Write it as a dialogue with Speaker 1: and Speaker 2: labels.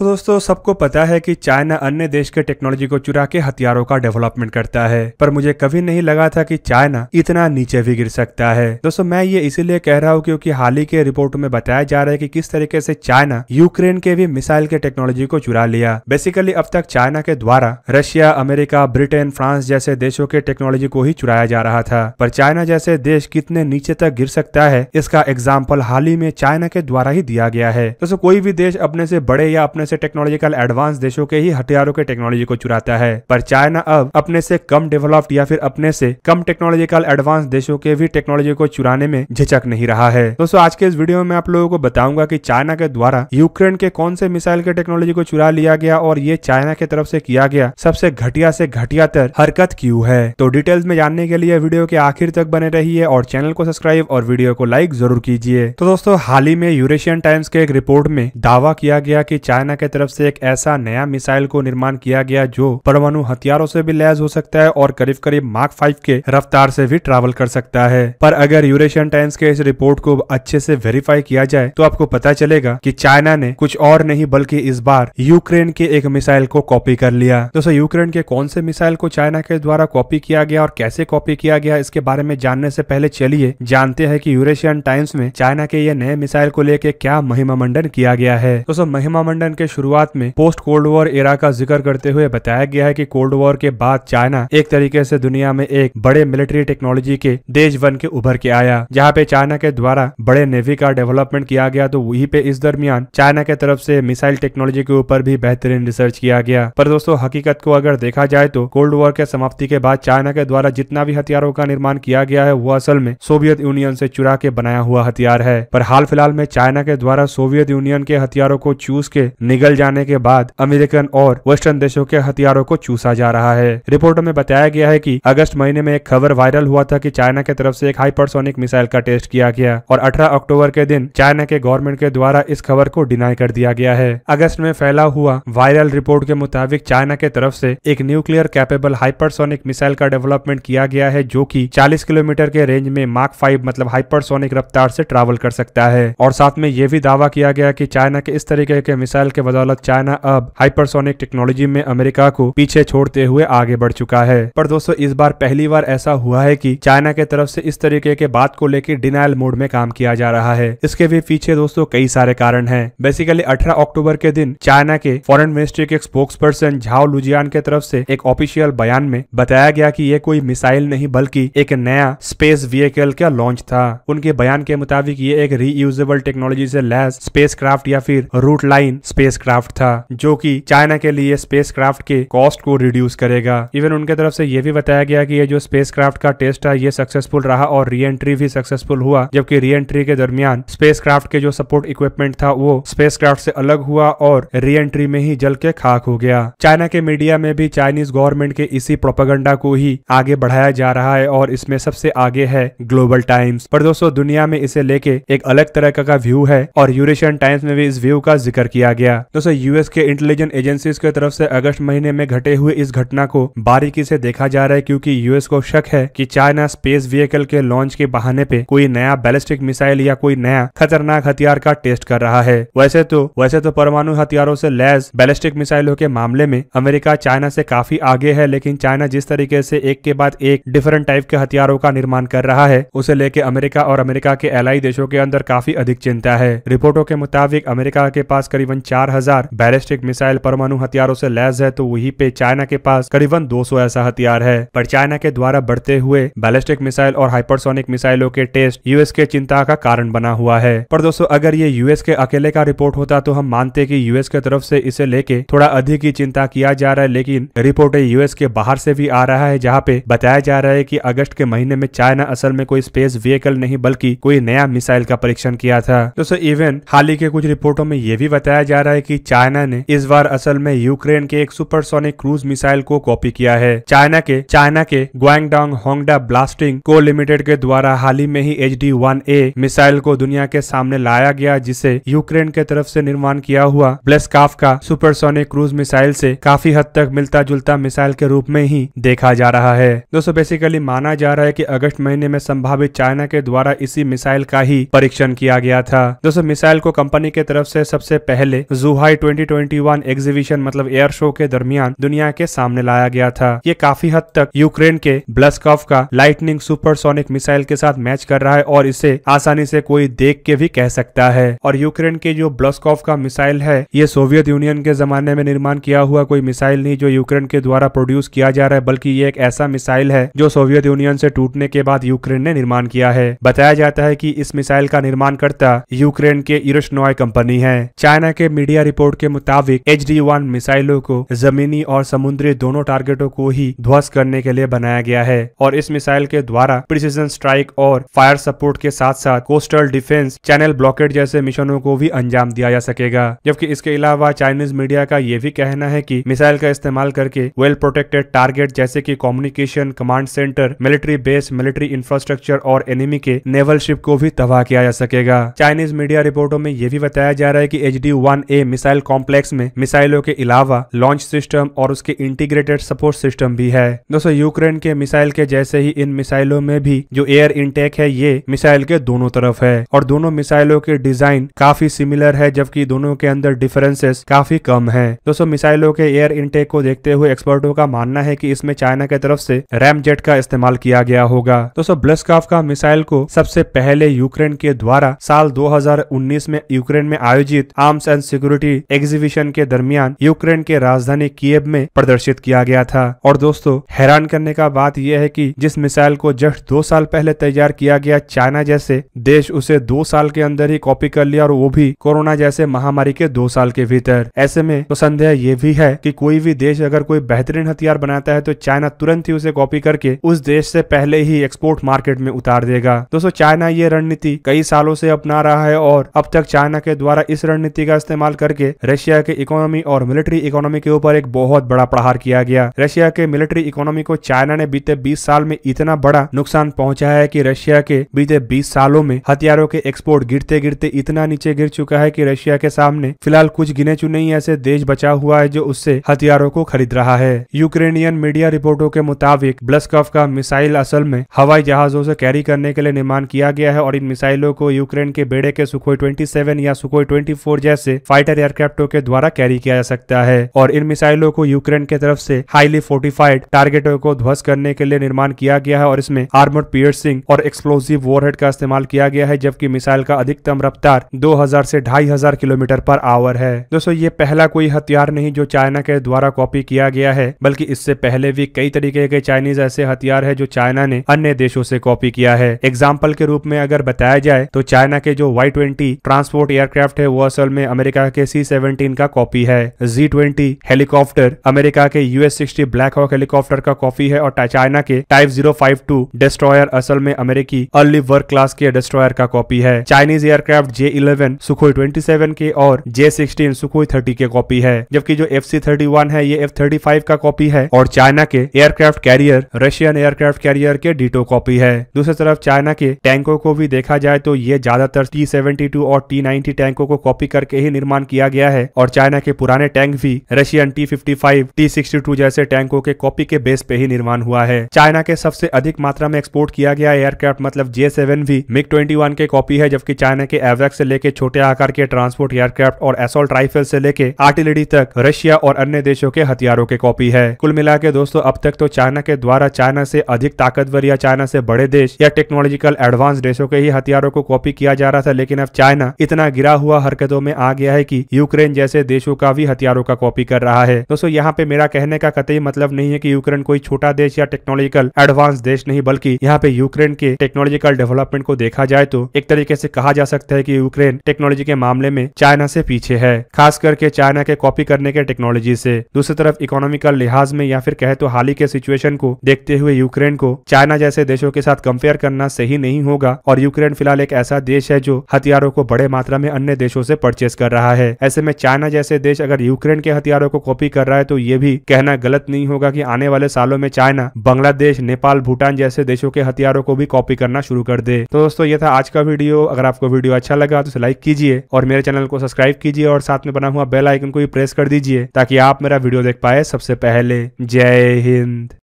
Speaker 1: तो दोस्तों सबको पता है कि चाइना अन्य देश के टेक्नोलॉजी को चुरा के हथियारों का डेवलपमेंट करता है पर मुझे कभी नहीं लगा था कि चाइना इतना नीचे भी गिर सकता है दोस्तों मैं ये इसीलिए कह रहा हूँ क्योंकि हाल ही के रिपोर्ट में बताया जा रहा है कि किस तरीके से चाइना यूक्रेन के भी मिसाइल के टेक्नोलॉजी को चुरा लिया बेसिकली अब तक चाइना के द्वारा रशिया अमेरिका ब्रिटेन फ्रांस जैसे देशों के टेक्नोलॉजी को ही चुराया जा रहा था पर चाइना जैसे देश कितने नीचे तक गिर सकता है इसका एग्जाम्पल हाल ही में चाइना के द्वारा ही दिया गया है दोस्तों कोई भी देश अपने से बड़े या अपने से टेक्नोलॉजिकल एडवांस देशों के ही हथियारों के टेक्नोलॉजी को चुराता है पर चाइना अब अपने से कम डेवलप्ड या फिर अपने से कम टेक्नोलॉजिकल एडवांस देशों के भी टेक्नोलॉजी को चुराने में झिझक नहीं रहा है दोस्तों आज के इस वीडियो में आप लोगों को बताऊंगा की चाइना के द्वारा यूक्रेन के कौन से मिसाइल के टेक्नोलॉजी को चुरा लिया गया और ये चाइना के तरफ से किया गया सबसे घटिया से घटियातर हरकत क्यूँ है तो डिटेल्स में जानने के लिए वीडियो के आखिर तक बने रही और चैनल को सब्सक्राइब और वीडियो को लाइक जरूर कीजिए तो दोस्तों हाल ही में यूरेशियन टाइम्स के एक रिपोर्ट में दावा किया गया कि चाइना की तरफ से एक ऐसा नया मिसाइल को निर्माण किया गया जो परमाणु हथियारों से भी लैस हो सकता है और करीब करीब मार्क फाइव के रफ्तार से भी ट्रैवल कर सकता है पर अगर यूरेशियन टाइम्स के इस रिपोर्ट को अच्छे से वेरीफाई किया जाए तो आपको पता चलेगा की चाइना ने कुछ और नहीं बल्कि इस बार यूक्रेन के एक मिसाइल को कॉपी कर लिया दोस्तों यूक्रेन के कौन से मिसाइल को चाइना के द्वारा कॉपी किया गया और कैसे कॉपी किया गया इसके बारे में जानने से पहले चलिए जानते हैं कि यूरेशियन टाइम्स में चाइना के ये नए मिसाइल को लेकर क्या महिमा मंडन किया गया है दोस्तों महिमा मंडन के शुरुआत में पोस्ट कोल्ड वॉर एरा का जिक्र करते हुए बताया गया है कि कोल्ड वॉर के बाद चाइना एक तरीके से दुनिया में एक बड़े मिलिट्री टेक्नोलॉजी के देश बन के उभर के आया जहाँ पे चाइना के द्वारा बड़े नेवी का डेवलपमेंट किया गया तो वही पे इस दरमियान चाइना के तरफ ऐसी मिसाइल टेक्नोलॉजी के ऊपर भी बेहतरीन रिसर्च किया गया पर दोस्तों हकीकत को अगर देखा जाए तो कोल्ड वॉर के समाप्ति के बाद चाइना के द्वारा जितना भी हथियारों का निर्माण किया गया है वो असल में सोवियत यूनियन से चुरा के बनाया हुआ हथियार है पर हाल फिलहाल में चाइना के द्वारा सोवियत यूनियन के हथियारों को चूस के पिघल जाने के बाद अमेरिकन और वेस्टर्न देशों के हथियारों को चूसा जा रहा है रिपोर्ट में बताया गया है कि अगस्त महीने में एक खबर वायरल हुआ था कि चाइना की तरफ से एक हाइपरसोनिक मिसाइल का टेस्ट किया गया और 18 अक्टूबर के दिन चाइना के गवर्नमेंट के द्वारा इस खबर को डिनाई कर दिया गया है अगस्त में फैला हुआ वायरल रिपोर्ट के मुताबिक चाइना के तरफ से एक न्यूक्लियर कैपेबल हाइपरसोनिक मिसाइल का डेवलपमेंट किया गया है जो की चालीस किलोमीटर के रेंज में मार्क फाइव मतलब हाइपरसोनिक रफ्तार से ट्रैवल कर सकता है और साथ में ये भी दावा किया गया कि चाइना के इस तरीके के मिसाइल के के बदौलत चाइना अब हाइपरसोनिक टेक्नोलॉजी में अमेरिका को पीछे छोड़ते हुए आगे बढ़ चुका है पर दोस्तों इस बार पहली बार ऐसा हुआ है की चाइना के तरफ ऐसी इस तरीके के बात को लेकर डिनाइल मोड में काम किया जा रहा है इसके भी पीछे दोस्तों कई सारे कारण है बेसिकली अठारह अक्टूबर के दिन चाइना के फॉरन मिनिस्ट्री के स्पोक्स पर्सन झाओ लुजियान के तरफ से एक ऑफिशियल बयान में बताया गया कि ये कोई मिसाइल नहीं बल्कि एक नया स्पेस व्हीकल का लॉन्च था उनके बयान के मुताबिक ये एक रीयूजेबल टेक्नोलॉजी से लैस स्पेस या फिर रूट लाइन स्पेस क्राफ्ट था जो कि चाइना के लिए स्पेस क्राफ्ट के कॉस्ट को रिड्यूस करेगा इवन उनके तरफ से यह भी बताया गया कि ये जो स्पेस क्राफ्ट का टेस्ट था ये सक्सेसफुल रहा और री एंट्री भी सक्सेसफुल हुआ जबकि री एंट्री के दरमियान स्पेस क्राफ्ट के जो सपोर्ट इक्विपमेंट था वो स्पेस क्राफ्ट से अलग हुआ और री एंट्री में ही जल के खाक हो गया चाइना के मीडिया में भी चाइनीज गवर्नमेंट के इसी प्रोपागंडा को ही आगे बढ़ाया जा रहा है और इसमें सबसे आगे है ग्लोबल टाइम्स पर दोस्तों दुनिया में इसे लेके एक अलग तरह का व्यू है और यूरेशियन टाइम्स में भी इस व्यू का जिक्र किया गया दोस्तों यूएस के इंटेलिजेंस एजेंसी की तरफ से अगस्त महीने में घटे हुए इस घटना को बारीकी से देखा जा रहा है क्योंकि यूएस को शक है कि चाइना स्पेस व्हीकल के लॉन्च के बहाने पे कोई नया बैलिस्टिक मिसाइल या कोई नया खतरनाक हथियार का टेस्ट कर रहा है वैसे तो वैसे तो परमाणु हथियारों से लैस बैलिस्टिक मिसाइलों के मामले में अमेरिका चाइना से काफी आगे है लेकिन चाइना जिस तरीके से एक के बाद एक डिफरेंट टाइप के हथियारों का निर्माण कर रहा है उसे लेके अमेरिका और अमेरिका के एलाई देशों के अंदर काफी अधिक चिंता है रिपोर्टों के मुताबिक अमेरिका के पास करीबन चार हजार बैलिस्टिक मिसाइल परमाणु हथियारों से लैस है तो वहीं पे चाइना के पास करीबन 200 ऐसा हथियार है पर चाइना के द्वारा बढ़ते हुए बैलिस्टिक मिसाइल और हाइपरसोनिक मिसाइलों के टेस्ट यूएस के चिंता का कारण बना हुआ है पर दोस्तों अगर ये यूएस के अकेले का रिपोर्ट होता तो हम मानते की यूएस के तरफ ऐसी इसे लेके थोड़ा अधिक ही चिंता किया जा रहा है लेकिन रिपोर्ट यूएस के बाहर ऐसी भी आ रहा है जहाँ पे बताया जा रहा है की अगस्त के महीने में चाइना असल में कोई स्पेस व्हीकल नहीं बल्कि कोई नया मिसाइल का परीक्षण किया था दोस्तों इवन हाल ही के कुछ रिपोर्टों में ये भी बताया जा रहा है है कि चाइना ने इस बार असल में यूक्रेन के एक सुपरसोनिक क्रूज मिसाइल को कॉपी किया है चाइना के चाइना के ग्वांगडोंग होंगडा ब्लास्टिंग को लिमिटेड के द्वारा हाल ही में ही H D one A missile को दुनिया के सामने लाया गया जिसे यूक्रेन के तरफ से निर्माण किया हुआ काफ का सुपरसोनिक क्रूज मिसाइल से काफी हद तक मिलता जुलता मिसाइल के रूप में ही देखा जा रहा है दोस्तों बेसिकली माना जा रहा है की अगस्त महीने में संभावित चाइना के द्वारा इसी मिसाइल का ही परीक्षण किया गया था दोस्तों मिसाइल को कंपनी के तरफ से सबसे पहले जू जुहाई 2021 एग्जीबिशन मतलब एयर शो के दरमियान दुनिया के सामने लाया गया था ये काफी हद तक यूक्रेन के ब्लस्कॉफ का लाइटनिंग सुपरसोनिक मिसाइल के साथ मैच कर रहा है और इसे आसानी से कोई देख के भी कह सकता है और यूक्रेन के जो ब्लस्कॉफ का मिसाइल है ये सोवियत यूनियन के जमाने में निर्माण किया हुआ कोई मिसाइल नहीं जो यूक्रेन के द्वारा प्रोड्यूस किया जा रहा है बल्कि ये एक ऐसा मिसाइल है जो सोवियत यूनियन से टूटने के बाद यूक्रेन ने निर्माण किया है बताया जाता है कि इस मिसाइल का निर्माण करता यूक्रेन के इरशनॉय कंपनी है चाइना के मीडिया मीडिया रिपोर्ट के मुताबिक एच डी वन मिसाइलों को जमीनी और समुद्री दोनों टारगेटों को ही ध्वस्त करने के लिए बनाया गया है और इस मिसाइल के द्वारा प्रिसीजन स्ट्राइक और फायर सपोर्ट के साथ साथ कोस्टल डिफेंस चैनल ब्लॉकेट जैसे मिशनों को भी अंजाम दिया जा सकेगा जबकि इसके अलावा चाइनीज मीडिया का ये भी कहना है की मिसाइल का इस्तेमाल करके वेल प्रोटेक्टेड टारगेट जैसे की communication command centre military base military infrastructure और एनिमी के नेवल शिप को भी तबाह किया जा सकेगा चाइनीज मीडिया रिपोर्टों में यह भी बताया जा रहा है की H D one A missile complex में मिसाइलों के अलावा लॉन्च सिस्टम और उसके इंटीग्रेटेड सपोर्ट सिस्टम भी है दोस्तों यूक्रेन के मिसाइल के जैसे ही इन मिसाइलों में भी जो एयर इनटेक है ये मिसाइल के दोनों तरफ है और दोनों मिसाइलों के डिजाइन काफी सिमिलर है जबकि दोनों के अंदर डिफरेंसेस काफी कम है दोस्तों मिसाइलों के एयर इनटेक को देखते हुए एक्सपर्टो का मानना है की इसमें चाइना के तरफ से रैम जेट का इस्तेमाल किया गया होगा दोस्तों ब्लस्काफ का मिसाइल को सबसे पहले यूक्रेन के द्वारा साल दो में यूक्रेन में आयोजित arms and security security exhibition के दरमियान यूक्रेन के राजधानी कीब में प्रदर्शित किया गया था और दोस्तों हैरान करने का बात यह है कि जिस मिसाइल को जस्ट दो साल पहले तैयार किया गया चाइना जैसे देश उसे दो साल के अंदर ही कॉपी कर लिया और वो भी कोरोना जैसे महामारी के दो साल के भीतर ऐसे में तो संदेह ये भी है कि कोई भी देश अगर कोई बेहतरीन हथियार बनाता है तो चाइना तुरंत ही उसे कॉपी करके उस देश से पहले ही एक्सपोर्ट मार्केट में उतार देगा दोस्तों चाइना ये रणनीति कई सालों से अपना रहा है और अब तक चाइना के द्वारा इस रणनीति का इस्तेमाल करके रशिया के इकोनॉमी और मिलिट्री इकोनॉमी के ऊपर एक बहुत बड़ा प्रहार किया गया रशिया के मिलिट्री इकोनॉमी को चाइना ने बीते 20 साल में इतना बड़ा नुकसान पहुंचा है कि रशिया के बीते 20 सालों में हथियारों के एक्सपोर्ट गिरते गिरते इतना नीचे गिर चुका है की रशिया के सामने फिलहाल कुछ गिने चुने ही ऐसे देश बचा हुआ है जो उससे हथियारों को खरीद रहा है यूक्रेनियन मीडिया रिपोर्टों के मुताबिक ब्लस्कॉफ का मिसाइल असल में हवाई जहाजों से कैरी करने के लिए निर्माण किया गया है और इन मिसाइलों को यूक्रेन के बेड़े के सुखोई 27 या सुखोई 24 जैसे फाइटर फाइटर एयरक्राफ्टों के द्वारा कैरी किया जा सकता है और इन मिसाइलों को यूक्रेन की तरफ से हाईली फोर्टिफाइड टारगेटों को ध्वस्त करने के लिए निर्माण किया गया है और इसमें आर्मोड पियर्सिंग और एक्सप्लोसिव वॉरहेड का इस्तेमाल किया गया है जबकि मिसाइल का अधिकतम रफ्तार 2000 से 2500 किलोमीटर पर आवर है दोस्तों ये पहला कोई हथियार नहीं जो चाइना के द्वारा कॉपी किया गया है बल्कि इससे पहले भी कई तरीके के चाइनीज ऐसे हथियार है जो चाइना ने अन्य देशों से कॉपी किया है एग्जाम्पल के रूप में अगर बताया जाए तो चाइना के जो वाई ट्वेंटी ट्रांसपोर्ट एयरक्राफ्ट है वो असल में अमेरिका के के सी सेवनटीन का कॉपी है जी ट्वेंटी हेलीकॉप्टर अमेरिका के US sixty Black Hawk helicopter का कॉपी है और चाइना के type zero five two destroyer असल में अमेरिकी अर्ली वर्क क्लास के डिस्ट्रॉयर का कॉपी है Chinese aircraft J eleven Sukhoi twenty seven के और जे सिक्सटीन सुखोई थर्टी के कॉपी है जबकि जो एफ सी थर्टी वन है ये एफ थर्टी फाइव का कॉपी है और चाइना के aircraft carrier Russian aircraft carrier के डिटो कॉपी है दूसरी तरफ चाइना के टैंकों को भी देखा जाए तो ये ज्यादातर टी सेवेंटी टू और टी नाइनटी टैंकों को कॉपी करके ही निर्माण किया गया है और चाइना के पुराने टैंक भी Russian T fifty five T sixty two जैसे टैंकों के कॉपी के बेस पे ही निर्माण हुआ है चाइना के सबसे अधिक मात्रा में एक्सपोर्ट किया गया एयरक्राफ्ट मतलब जे सेवन भी मिग ट्वेंटी वन के कॉपी है जबकि चाइना के एवेक्स से लेके छोटे आकार के ट्रांसपोर्ट एयरक्राफ्ट और एसोल्ट राइफल से लेके आर्टिलरी तक रशिया और अन्य देशों के हथियारों के कॉपी है कुल मिला के दोस्तों अब तक तो चाइना के द्वारा चाइना से अधिक ताकतवर या चाइना से बड़े देश या टेक्नोलॉजिकल एडवांस देशों के ही हथियारों को कॉपी किया जा रहा था लेकिन अब चाइना इतना गिरा हुआ हरकतों में आ गया है कि यूक्रेन जैसे देशों का भी हथियारों का कॉपी कर रहा है दोस्तों यहाँ पे मेरा कहने का कतई मतलब नहीं है की यूक्रेन कोई छोटा देश या टेक्नोलॉजिकल एडवांस देश नहीं बल्कि यहाँ पे यूक्रेन के टेक्नोलॉजिकल डेवलपमेंट को देखा जाए तो एक तरीके से कहा जा सकता है कि यूक्रेन टेक्नोलॉजी के मामले में चाइना से पीछे है खास करके चाइना के कॉपी करने के टेक्नोलॉजी से दूसरी तरफ इकोनॉमिकल लिहाज में या फिर कहे तो हाल ही के सिचुएशन को देखते हुए यूक्रेन को चाइना जैसे देशों के साथ कंपेयर करना सही नहीं होगा और यूक्रेन फिलहाल एक ऐसा देश है जो हथियारों को बड़े मात्रा में अन्य देशों से परचेस कर रहा है है ऐसे में चाइना जैसे देश अगर यूक्रेन के हथियारों को कॉपी कर रहा है तो ये भी कहना गलत नहीं होगा की आने वाले सालों में चाइना बांग्लादेश नेपाल भूटान जैसे देशों के हथियारों को भी कॉपी करना शुरू कर दे तो दोस्तों ये था आज का वीडियो अगर आपको वीडियो अच्छा लगा तो लाइक कीजिए और मेरे चैनल को सब्सक्राइब कीजिए और साथ में बना हुआ बेल आइकन को भी प्रेस कर दीजिए ताकि आप मेरा वीडियो देख पाए सबसे पहले जय हिंद